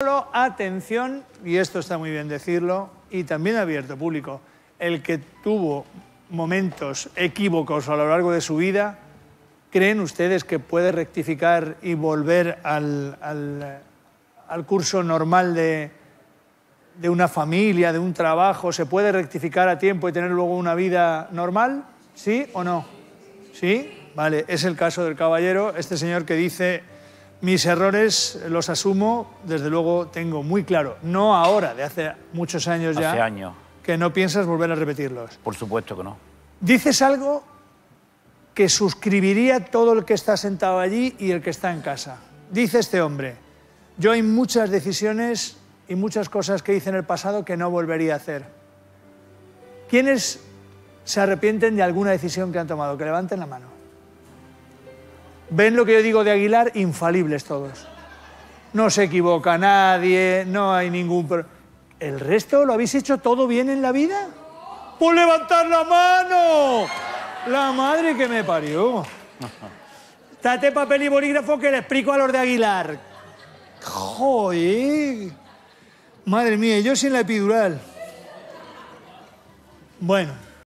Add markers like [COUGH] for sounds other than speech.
Solo atención, y esto está muy bien decirlo, y también abierto público, el que tuvo momentos equívocos a lo largo de su vida, ¿creen ustedes que puede rectificar y volver al, curso normal de, de una familia, de un trabajo? ¿Se puede rectificar a tiempo y tener luego una vida normal? ¿Sí o no? ¿Sí? Vale, es el caso del caballero, este señor que dice... Mis errores los asumo, desde luego tengo muy claro, no ahora, de hace muchos años ya, hace años. que no piensas volver a repetirlos. Por supuesto que no. Dices algo que suscribiría todo el que está sentado allí y el que está en casa. Dice este hombre, yo hay muchas decisiones y muchas cosas que hice en el pasado que no volvería a hacer. ¿Quiénes se arrepienten de alguna decisión que han tomado? Que levanten la mano. ¿Ven lo que yo digo de Aguilar? Infalibles todos. No se equivoca nadie, no hay ningún... ¿El resto lo habéis hecho todo bien en la vida? ¡Por ¡Pues levantar la mano! La madre que me parió. Date [LAUGHS] papel y bolígrafo que le explico a los de Aguilar. ¡Joder! Madre mía, yo sin la epidural. Bueno.